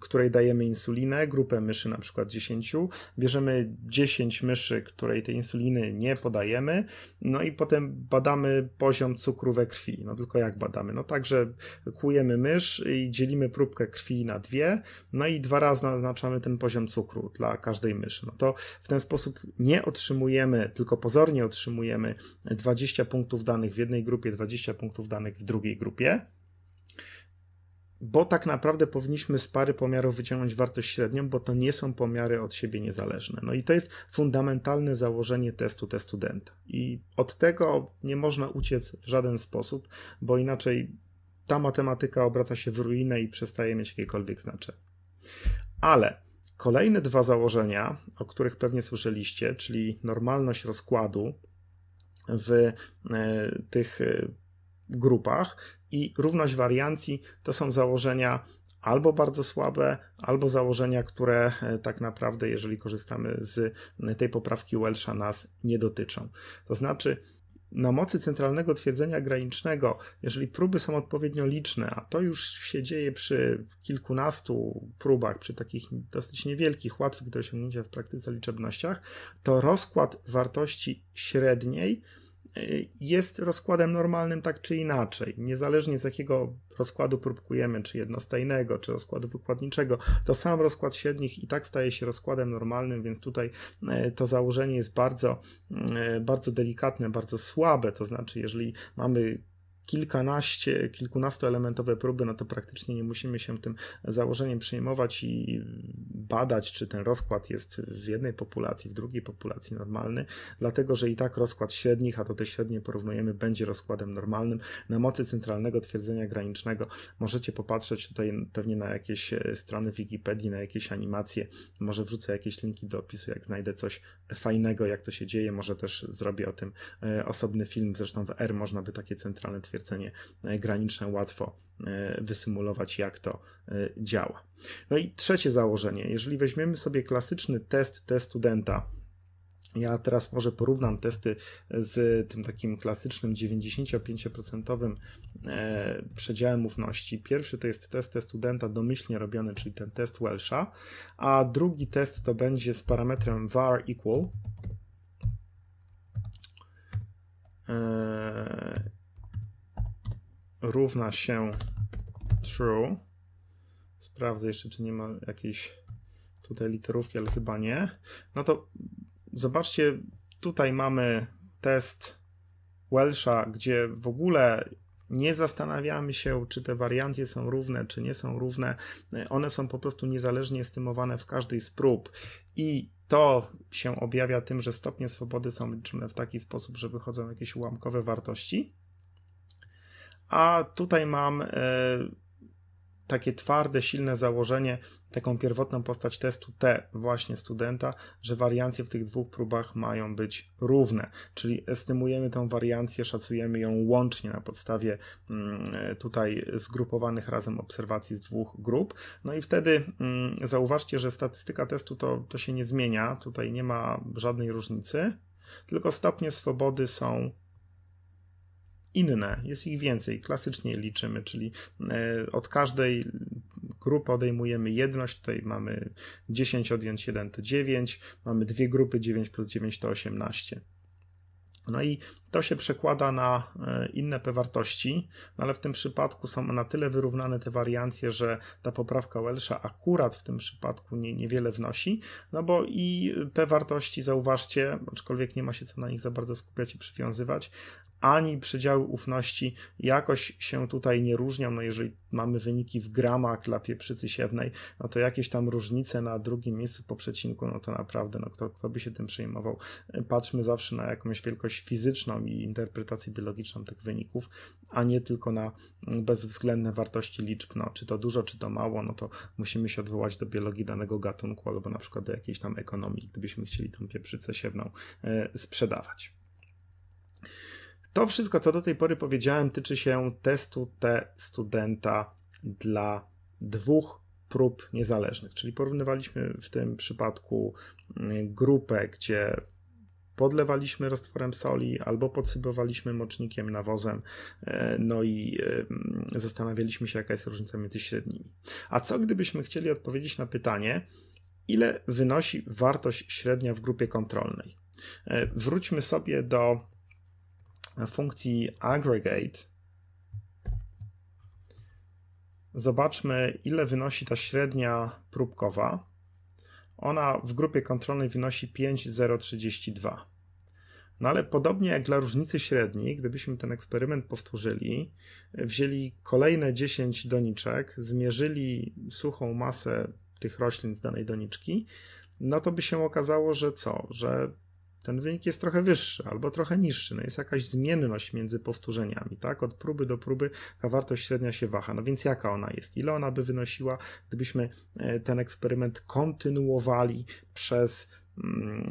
której dajemy insulinę, grupę myszy na przykład 10, bierzemy 10 myszy, której tej insuliny nie podajemy, no i potem badamy poziom cukru we krwi. No tylko jak badamy? No także kłujemy mysz i dzielimy próbkę krwi na dwie, no i dwa razy naznaczamy ten poziom cukru dla każdej myszy. No to w ten sposób nie otrzymujemy, tylko pozornie otrzymujemy 20 punktów danych w jednej grupie, 20 punktów danych w drugiej grupie, bo tak naprawdę powinniśmy z pary pomiarów wyciągnąć wartość średnią, bo to nie są pomiary od siebie niezależne. No i to jest fundamentalne założenie testu dla studenta. I od tego nie można uciec w żaden sposób, bo inaczej ta matematyka obraca się w ruinę i przestaje mieć jakiekolwiek znaczenie. Ale kolejne dwa założenia, o których pewnie słyszeliście, czyli normalność rozkładu w e, tych e, grupach i równość wariancji to są założenia albo bardzo słabe, albo założenia, które e, tak naprawdę, jeżeli korzystamy z tej poprawki Welsha, nas nie dotyczą. To znaczy, na mocy centralnego twierdzenia granicznego, jeżeli próby są odpowiednio liczne, a to już się dzieje przy kilkunastu próbach, przy takich dosyć niewielkich, łatwych do osiągnięcia w praktyce liczebnościach, to rozkład wartości średniej E, jest rozkładem normalnym tak czy inaczej. Niezależnie z jakiego rozkładu próbkujemy, czy jednostajnego, czy rozkładu wykładniczego, to sam rozkład średnich i tak staje się rozkładem normalnym, więc tutaj e, to założenie jest bardzo, mm, e, bardzo delikatne, bardzo słabe. To znaczy, jeżeli mamy kilkanaście, kilkunastoelementowe próby, no to praktycznie nie musimy się tym założeniem przejmować i badać, czy ten rozkład jest w jednej populacji, w drugiej populacji normalny, dlatego że i tak rozkład średnich, a to te średnie porównujemy, będzie rozkładem normalnym. Na mocy centralnego twierdzenia granicznego możecie popatrzeć tutaj pewnie na jakieś e, strony Wikipedii, na jakieś animacje, może wrzucę jakieś linki do opisu, jak znajdę coś fajnego, jak to się dzieje, może też zrobię o tym e, osobny film, zresztą w R można by takie centralne twierdzenie zatwierdzenie graniczne łatwo e, wysymulować, jak to e, działa. No i trzecie założenie. Jeżeli weźmiemy sobie klasyczny test, test studenta, ja teraz może porównam testy z tym takim klasycznym 95% e, przedziałem ufności. Pierwszy to jest test studenta domyślnie robiony, czyli ten test Welsha, a drugi test to będzie z parametrem var equal równa się true. Sprawdzę jeszcze, czy nie ma jakiejś tutaj literówki, ale chyba nie. No to zobaczcie, tutaj mamy test Welsha, gdzie w ogóle nie zastanawiamy się, czy te wariancje są równe, czy nie są równe. One są po prostu niezależnie estymowane w każdej z prób. I to się objawia tym, że stopnie swobody są liczone w taki sposób, że wychodzą jakieś ułamkowe wartości a tutaj mam e, takie twarde, silne założenie, taką pierwotną postać testu T właśnie studenta, że wariancje w tych dwóch próbach mają być równe, czyli estymujemy tą wariancję, szacujemy ją łącznie na podstawie mm, tutaj zgrupowanych razem obserwacji z dwóch grup. No i wtedy mm, zauważcie, że statystyka testu to, to się nie zmienia, tutaj nie ma żadnej różnicy, tylko stopnie swobody są inne, jest ich więcej, klasycznie liczymy, czyli e, od każdej grupy odejmujemy jedność, tutaj mamy 10 odjąć 1 to 9, mamy dwie grupy 9 plus 9 to 18. No i to się przekłada na e, inne p-wartości, no ale w tym przypadku są na tyle wyrównane te wariancje, że ta poprawka Welsha akurat w tym przypadku nie, niewiele wnosi, no bo i p-wartości, zauważcie, aczkolwiek nie ma się co na nich za bardzo skupiać i przywiązywać, ani przedziały ufności jakoś się tutaj nie różnią. No jeżeli mamy wyniki w gramach dla pieprzycy siewnej, no to jakieś tam różnice na drugim miejscu po przecinku, no to naprawdę, no kto, kto by się tym przejmował? E, patrzmy zawsze na jakąś wielkość fizyczną i interpretacji biologiczną tych wyników, a nie tylko na bezwzględne wartości liczb, no, czy to dużo, czy to mało, no to musimy się odwołać do biologii danego gatunku albo na przykład do jakiejś tam ekonomii, gdybyśmy chcieli tą pieprzycę siewną e, sprzedawać. To wszystko, co do tej pory powiedziałem, tyczy się testu T studenta dla dwóch prób niezależnych, czyli porównywaliśmy w tym przypadku mm, grupę, gdzie podlewaliśmy roztworem soli albo podsypywaliśmy mocznikiem, nawozem, e, no i e, zastanawialiśmy się, jaka jest różnica między średnimi. A co gdybyśmy chcieli odpowiedzieć na pytanie, ile wynosi wartość średnia w grupie kontrolnej? E, wróćmy sobie do funkcji aggregate. Zobaczmy, ile wynosi ta średnia próbkowa. Ona w grupie kontrolnej wynosi 5,032. No ale podobnie jak dla różnicy średniej, gdybyśmy ten eksperyment powtórzyli, wzięli kolejne 10 doniczek, zmierzyli suchą masę tych roślin z danej doniczki, no to by się okazało, że co? Że ten wynik jest trochę wyższy albo trochę niższy. No jest jakaś zmienność między powtórzeniami, tak? Od próby do próby ta wartość średnia się waha. No więc jaka ona jest? Ile ona by wynosiła, gdybyśmy e, ten eksperyment kontynuowali przez mm,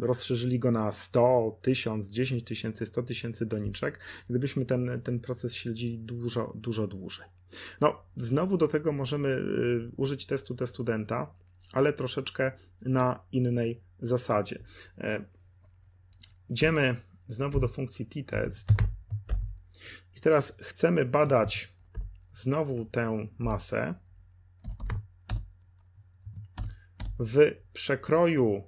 e, rozszerzyli go na 100, 1000, 10 tysięcy, 100 tysięcy doniczek, gdybyśmy ten, ten proces śledzili dużo, dużo dłużej. No, znowu do tego możemy e, użyć testu dla studenta, ale troszeczkę na innej zasadzie idziemy znowu do funkcji t-test i teraz chcemy badać znowu tę masę w przekroju,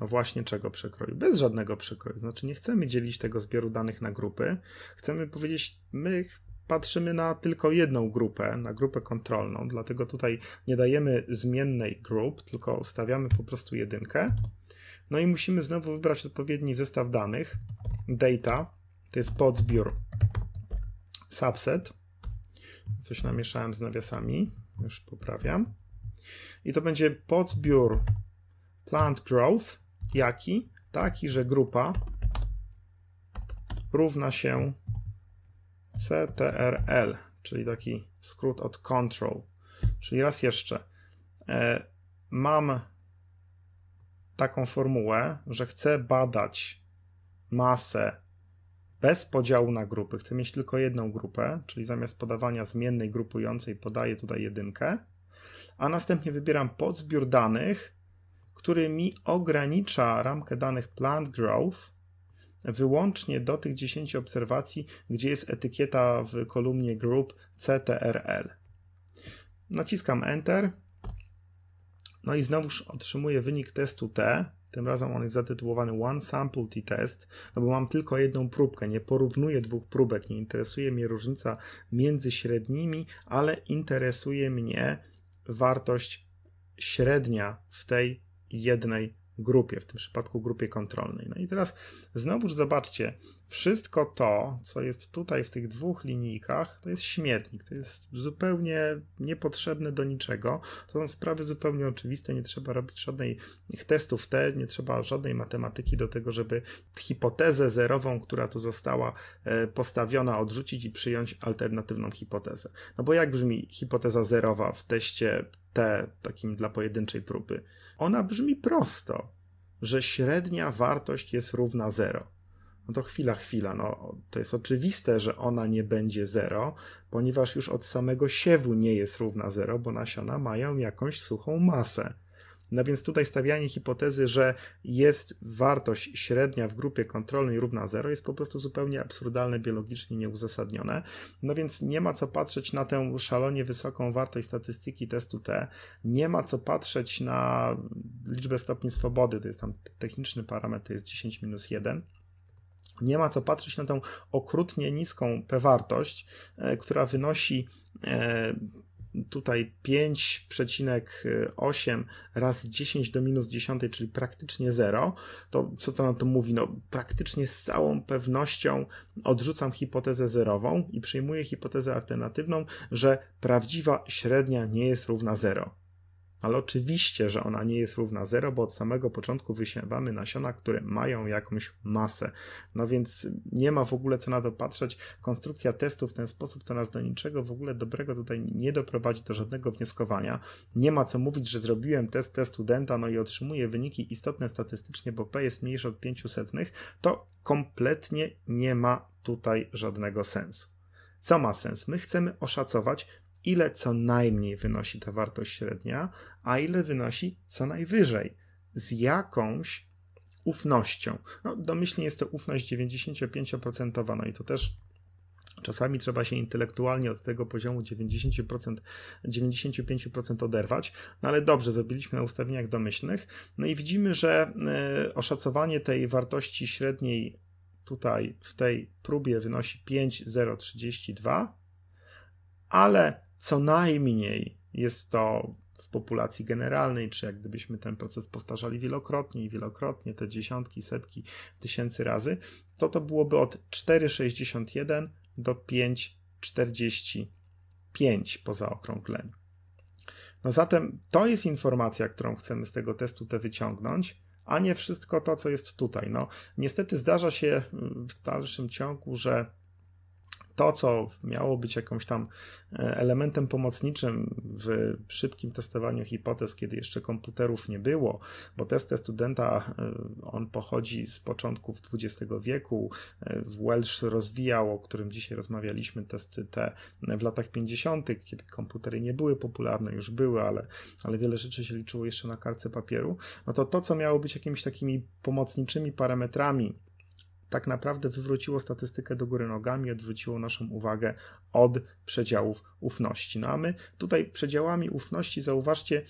no właśnie czego przekroju? Bez żadnego przekroju, znaczy nie chcemy dzielić tego zbioru danych na grupy, chcemy powiedzieć, my patrzymy na tylko jedną grupę, na grupę kontrolną, dlatego tutaj nie dajemy zmiennej group, tylko ustawiamy po prostu jedynkę no i musimy znowu wybrać odpowiedni zestaw danych. Data to jest podzbiór subset. Coś namieszałem z nawiasami, już poprawiam. I to będzie podzbiór plant growth, jaki? Taki, że grupa równa się CTRL, czyli taki skrót od control. Czyli raz jeszcze, e, mam taką formułę, że chcę badać masę bez podziału na grupy. Chcę mieć tylko jedną grupę, czyli zamiast podawania zmiennej grupującej podaję tutaj jedynkę, a następnie wybieram podzbiór danych, który mi ogranicza ramkę danych plant growth wyłącznie do tych 10 obserwacji, gdzie jest etykieta w kolumnie group CTRL. Naciskam Enter no i znowuż otrzymuję wynik testu T. Tym razem on jest zatytułowany One Sample T-Test, no bo mam tylko jedną próbkę, nie porównuję dwóch próbek, nie interesuje mnie różnica między średnimi, ale interesuje mnie wartość średnia w tej jednej grupie, w tym przypadku grupie kontrolnej. No i teraz znowuż zobaczcie, wszystko to, co jest tutaj w tych dwóch linijkach, to jest śmietnik. To jest zupełnie niepotrzebne do niczego. To są sprawy zupełnie oczywiste. Nie trzeba robić żadnych testów T, nie trzeba żadnej matematyki do tego, żeby hipotezę zerową, która tu została e, postawiona, odrzucić i przyjąć alternatywną hipotezę. No bo jak brzmi hipoteza zerowa w teście T, takim dla pojedynczej próby? Ona brzmi prosto, że średnia wartość jest równa zero. No to chwila, chwila, no to jest oczywiste, że ona nie będzie 0, ponieważ już od samego siewu nie jest równa 0, bo nasiona mają jakąś suchą masę. No więc tutaj stawianie hipotezy, że jest wartość średnia w grupie kontrolnej równa 0 jest po prostu zupełnie absurdalne, biologicznie nieuzasadnione. No więc nie ma co patrzeć na tę szalonie wysoką wartość statystyki testu T, nie ma co patrzeć na liczbę stopni swobody, to jest tam techniczny parametr, to jest 10 minus 1 nie ma co patrzeć na tę okrutnie niską P-wartość, e, która wynosi e, tutaj 5,8 razy 10 do minus 10, czyli praktycznie 0, to co to na to mówi? No, praktycznie z całą pewnością odrzucam hipotezę zerową i przyjmuję hipotezę alternatywną, że prawdziwa średnia nie jest równa 0. Ale oczywiście, że ona nie jest równa zero, bo od samego początku wysiewamy nasiona, które mają jakąś masę. No więc nie ma w ogóle co na to patrzeć. Konstrukcja testu w ten sposób to nas do niczego w ogóle dobrego tutaj nie doprowadzi do żadnego wnioskowania. Nie ma co mówić, że zrobiłem test testu studenta, no i otrzymuję wyniki istotne statystycznie, bo P jest mniejsze od 500, to kompletnie nie ma tutaj żadnego sensu. Co ma sens? My chcemy oszacować, ile co najmniej wynosi ta wartość średnia, a ile wynosi co najwyżej, z jakąś ufnością. No, domyślnie jest to ufność 95%, no i to też Czasami trzeba się intelektualnie od tego poziomu 90%, 95% oderwać, no ale dobrze, zrobiliśmy na ustawieniach domyślnych. No i widzimy, że e, oszacowanie tej wartości średniej tutaj w tej próbie wynosi 5,032, ale co najmniej jest to w populacji generalnej, czy jak gdybyśmy ten proces powtarzali wielokrotnie i wielokrotnie, te dziesiątki, setki, tysięcy razy, to to byłoby od 4,61 do 5,45 po zaokrągleniu. No zatem to jest informacja, którą chcemy z tego testu te wyciągnąć, a nie wszystko to, co jest tutaj. No, niestety zdarza się w dalszym ciągu, że to, co miało być jakąś tam e, elementem pomocniczym w szybkim testowaniu hipotez, kiedy jeszcze komputerów nie było, bo test studenta, e, on pochodzi z początków XX wieku. E, w Welsh rozwijał, o którym dzisiaj rozmawialiśmy, testy te w latach 50., kiedy komputery nie były popularne, już były, ale, ale wiele rzeczy się liczyło jeszcze na karce papieru. No to to, co miało być jakimiś takimi pomocniczymi parametrami, tak naprawdę wywróciło statystykę do góry nogami, odwróciło naszą uwagę od przedziałów ufności. No a my tutaj przedziałami ufności, zauważcie,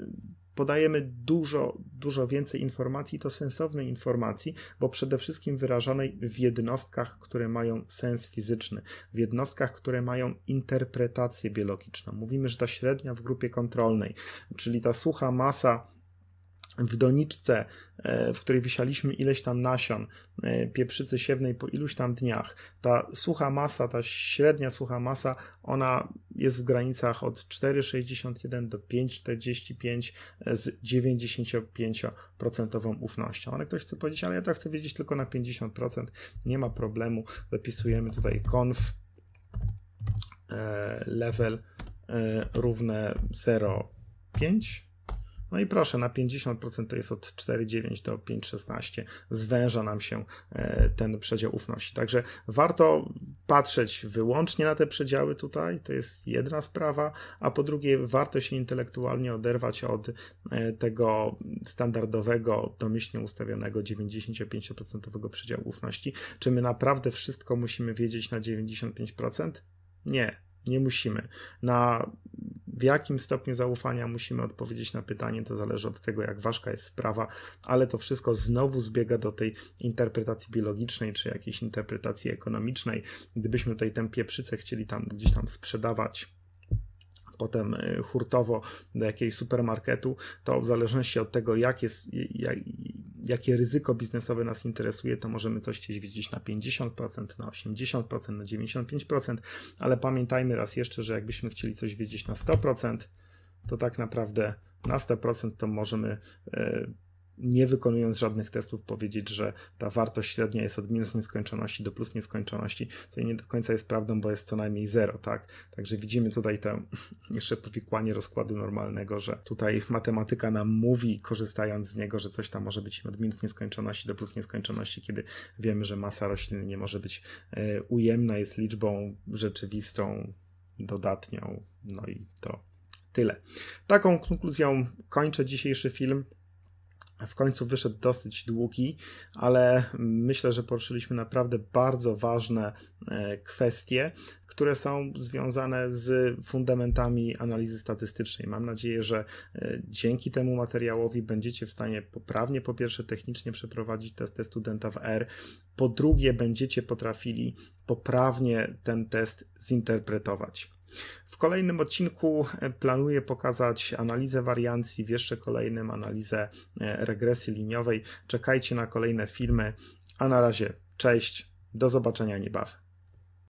y, podajemy dużo, dużo więcej informacji, to sensownej informacji, bo przede wszystkim wyrażanej w jednostkach, które mają sens fizyczny, w jednostkach, które mają interpretację biologiczną. Mówimy, że ta średnia w grupie kontrolnej, czyli ta sucha masa w doniczce, e, w której wysialiśmy ileś tam nasion e, pieprzycy siewnej po iluś tam dniach, ta sucha masa, ta średnia sucha masa, ona jest w granicach od 4,61 do 5,45 e, z 95% ufnością. Ale ktoś chce powiedzieć, ale ja to chcę wiedzieć tylko na 50%, nie ma problemu, zapisujemy tutaj conf level równe 0,5 no i proszę, na 50% to jest od 4,9 do 5,16. Zwęża nam się e, ten przedział ufności. Także warto patrzeć wyłącznie na te przedziały tutaj, to jest jedna sprawa, a po drugie warto się intelektualnie oderwać od e, tego standardowego, domyślnie ustawionego 95% przedziału ufności. Czy my naprawdę wszystko musimy wiedzieć na 95%? Nie, nie musimy. Na w jakim stopniu zaufania musimy odpowiedzieć na pytanie, to zależy od tego, jak ważka jest sprawa, ale to wszystko znowu zbiega do tej interpretacji biologicznej czy jakiejś interpretacji ekonomicznej. Gdybyśmy tutaj tę pieprzycę chcieli tam gdzieś tam sprzedawać potem e, hurtowo do jakiegoś supermarketu, to w zależności od tego, jak jest, jak, jakie ryzyko biznesowe nas interesuje, to możemy coś gdzieś widzieć na 50%, na 80%, na 95%, ale pamiętajmy raz jeszcze, że jakbyśmy chcieli coś wiedzieć na 100%, to tak naprawdę na 100% to możemy. Yy, nie wykonując żadnych testów, powiedzieć, że ta wartość średnia jest od minus nieskończoności do plus nieskończoności, co nie do końca jest prawdą, bo jest co najmniej zero, tak? Także widzimy tutaj to jeszcze powikłanie rozkładu normalnego, że tutaj matematyka nam mówi, korzystając z niego, że coś tam może być od minus nieskończoności do plus nieskończoności, kiedy wiemy, że masa rośliny nie może być e, ujemna, jest liczbą rzeczywistą, dodatnią, no i to tyle. Taką konkluzją kończę dzisiejszy film w końcu wyszedł dosyć długi, ale myślę, że poruszyliśmy naprawdę bardzo ważne e, kwestie, które są związane z fundamentami analizy statystycznej. Mam nadzieję, że e, dzięki temu materiałowi będziecie w stanie poprawnie, po pierwsze, technicznie przeprowadzić test studenta w R, po drugie, będziecie potrafili poprawnie ten test zinterpretować. W kolejnym odcinku e, planuję pokazać analizę wariancji, w jeszcze kolejnym analizę e, regresji liniowej. Czekajcie na kolejne filmy, a na razie cześć, do zobaczenia niebawem.